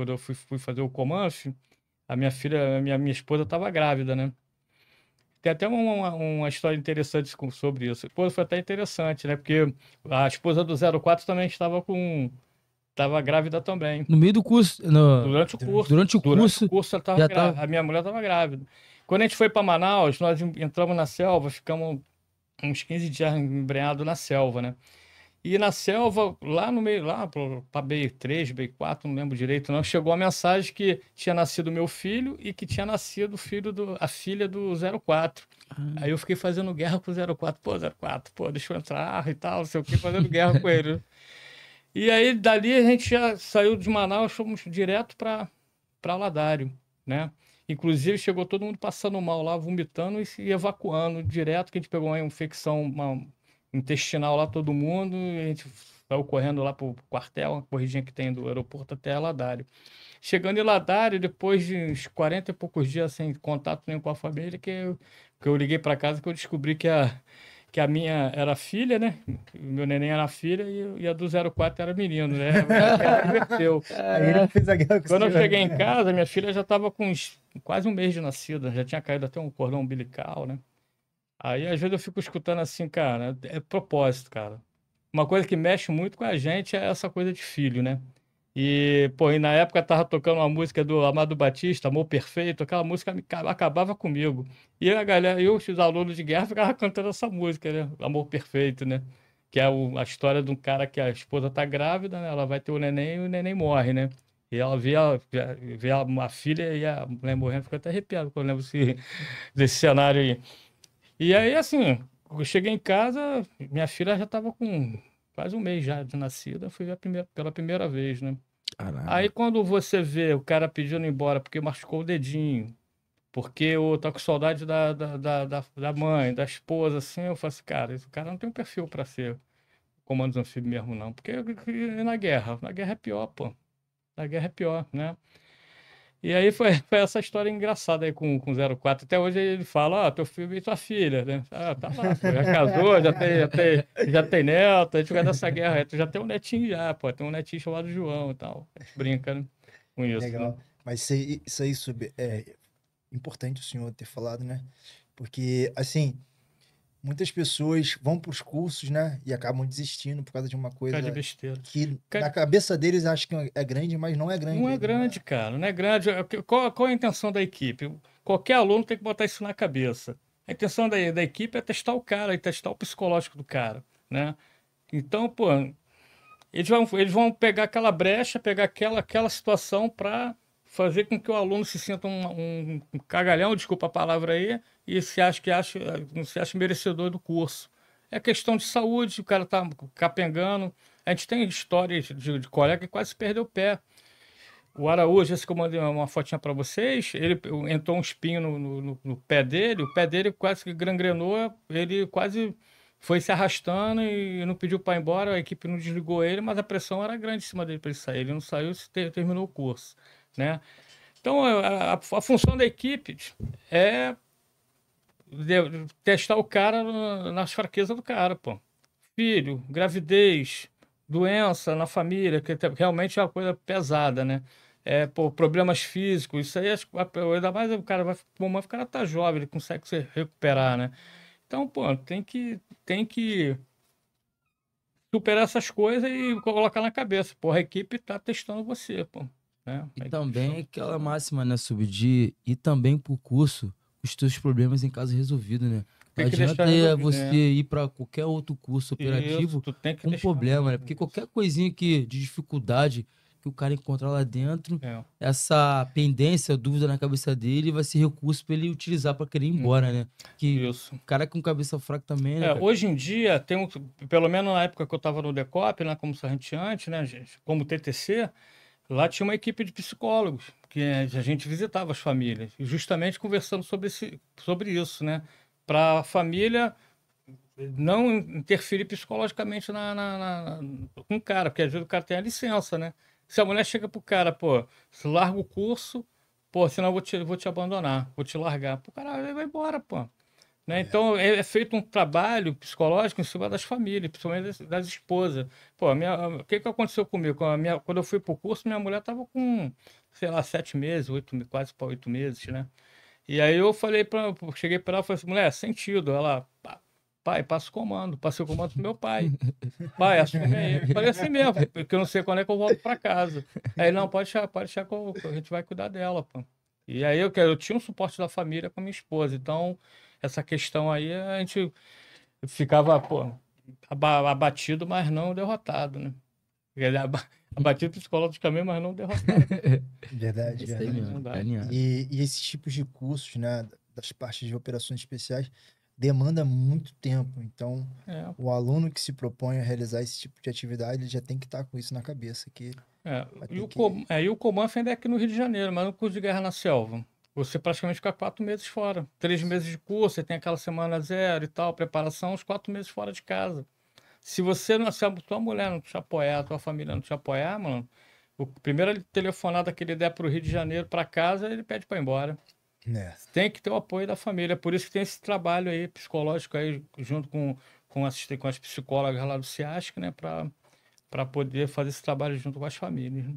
quando eu fui, fui fazer o Comanche a minha filha, a minha, minha esposa estava grávida, né? Tem até uma, uma história interessante sobre isso. Pô, foi até interessante, né? Porque a esposa do 04 também estava com. Estava grávida também. No meio do curso? No... Durante o curso. Durante o durante curso. O curso ela tava tava... A minha mulher estava grávida. Quando a gente foi para Manaus, nós entramos na selva, ficamos uns 15 dias embrenhados na selva, né? E na selva, lá no meio, lá para B3, B4, não lembro direito, não, chegou a mensagem que tinha nascido meu filho e que tinha nascido o filho do, a filha do 04. Uhum. Ah. Aí eu fiquei fazendo guerra com o 04. Pô, 04, pô, deixa eu entrar e tal, não sei o que, fazendo guerra com ele. E aí dali a gente já saiu de Manaus, fomos direto para Ladário, né? Inclusive chegou todo mundo passando mal lá, vomitando e se evacuando direto, que a gente pegou uma infecção, uma intestinal lá todo mundo, a gente saiu correndo lá pro quartel, uma corridinha que tem do aeroporto até Ladário. Chegando em Ladário, depois de uns 40 e poucos dias sem contato nenhum com a família, que eu, que eu liguei para casa que eu descobri que a, que a minha era filha, né? Meu neném era filha e, e a do 04 era menino, né? Inverteu. É, é Quando eu cheguei em casa, minha filha já estava com uns, quase um mês de nascida, já tinha caído até um cordão umbilical, né? Aí às vezes eu fico escutando assim, cara, é propósito, cara. Uma coisa que mexe muito com a gente é essa coisa de filho, né? E, pô, e na época tava tocando uma música do Amado Batista, Amor Perfeito, aquela música me, acabava comigo. E a galera, eu, os alunos de guerra, ficava cantando essa música, né? Amor Perfeito, né? Que é o, a história de um cara que a esposa tá grávida, né? Ela vai ter o neném e o neném morre, né? E ela vê, a vê a, a filha e a mulher morrendo, fica até arrepiado quando eu lembro desse, desse cenário aí. E aí, assim, eu cheguei em casa, minha filha já estava com quase um mês já de nascida, fui ver primeira, pela primeira vez, né? Caramba. Aí quando você vê o cara pedindo embora porque machucou o dedinho, porque eu tá com saudade da, da, da, da, da mãe, da esposa, assim, eu falo assim, cara, esse cara não tem um perfil para ser comandos anfíbios mesmo, não. Porque na guerra, na guerra é pior, pô. Na guerra é pior, né? E aí foi, foi, essa história engraçada aí com o 04. Até hoje ele fala, ah, teu filho e tua filha, né? Ah, tá lá, já casou, já tem, já tem, já tem neto, a gente vai dessa guerra, tu já tem um netinho já, pô, tem um netinho chamado João e tal. Brinca né? com isso. Né? Legal. Né? Mas isso aí, isso aí é importante o senhor ter falado, né? Porque, assim, muitas pessoas vão para os cursos, né? E acabam desistindo por causa de uma coisa. De besteira. Que cara... na cabeça deles acho que é grande, mas não é grande. Não é né? grande, né? cara. Não é grande. É qual, qual, é a intenção da equipe? Qualquer aluno tem que botar isso na cabeça. A intenção da, da equipe é testar o cara e testar o psicológico do cara, né? Então, pô, eles vão, eles vão pegar aquela brecha, pegar aquela, aquela situação para fazer com que o aluno se sinta um, um cagalhão, desculpa a palavra aí, e se acha que acha, não se acha merecedor do curso. É questão de saúde, o cara tá capengando. A gente tem histórias de, de colega que quase perdeu o pé. O Araújo, esse que eu mandei uma fotinha para vocês, ele entrou um espinho no, no, no, pé dele, o pé dele quase que gangrenou, ele quase foi se arrastando e não pediu para ir embora, a equipe não desligou ele, mas a pressão era grande em cima dele para ele sair. Ele não saiu e terminou o curso, né? Então, a, a função da equipe é testar o cara nas fraquezas do cara, pô. Filho, gravidez, doença na família, que realmente é uma coisa pesada, né? É, pô, problemas físicos, isso aí, ainda mais o cara vai, o cara tá jovem, ele consegue se recuperar, né? Então, pô, tem que, tem que superar essas coisas e colocar na cabeça. Porra, a equipe tá testando você, pô. Né? E é também aquela máxima, né, Subdi? E também pro curso, os teus problemas em casa resolvido, né? para não adianta é você né? ir para qualquer outro curso operativo Isso, com um problema, né? Porque qualquer coisinha que, de dificuldade que o cara encontrar lá dentro, é. essa pendência, dúvida na cabeça dele vai ser recurso para ele utilizar para querer ir embora, hum. né? Que Isso. cara com cabeça fraca também, né? É, hoje em dia, tem um, pelo menos na época que eu estava no DECOP, né, como antes, né, gente, como TTC, lá tinha uma equipe de psicólogos que a gente visitava as famílias e justamente conversando sobre, esse, sobre isso, né? Para a família não interferir psicologicamente na, na, na, com o cara, porque às vezes o cara tem a licença, né? Se a mulher chega pro cara, pô, larga o curso, pô, senão eu vou te, vou te abandonar, vou te largar. Pô, cara, vai embora, pô. Né? É. Então é, é, feito um trabalho psicológico em cima das famílias, principalmente das, das esposas. Pô, o que, que aconteceu comigo? Quando, minha, quando eu fui pro curso, minha mulher tava com, sei lá, sete meses, oito, quase para oito meses, né? E aí eu falei para cheguei para ela e falei assim, mulher, sentido. Ela, pá, Pai, passa o comando, passei o comando pro meu pai. Pai, assume aí. Falei assim mesmo, porque eu não sei quando é que eu volto para casa. Aí, não, pode deixar, pode deixar que, eu, que a gente vai cuidar dela, pô. E aí eu, eu tinha um suporte da família com a minha esposa. Então, essa questão aí, a gente ficava, pô, abatido, mas não derrotado, né? Ele abatido psicologicamente, mas não derrotado. Verdade, verdade. É, e, e esses tipos de cursos, né, das partes de operações especiais, demanda muito tempo. Então, é. o aluno que se propõe a realizar esse tipo de atividade, ele já tem que estar tá com isso na cabeça. Que é. E, o que... É, e o Comanf ainda é aqui no Rio de Janeiro, mas no curso de Guerra na Selva. Você praticamente fica quatro meses fora. Três meses de curso, você tem aquela semana zero e tal, preparação, os quatro meses fora de casa. Se você não, se a tua mulher não te apoiar, a tua família não te apoiar, mano, o primeiro telefonada que ele der para o Rio de Janeiro, para casa, ele pede para ir embora. É. Tem que ter o apoio da família. É por isso que tem esse trabalho aí psicológico aí, junto com, com, as, com as psicólogas lá do SIASC, né? Para poder fazer esse trabalho junto com as famílias. Né?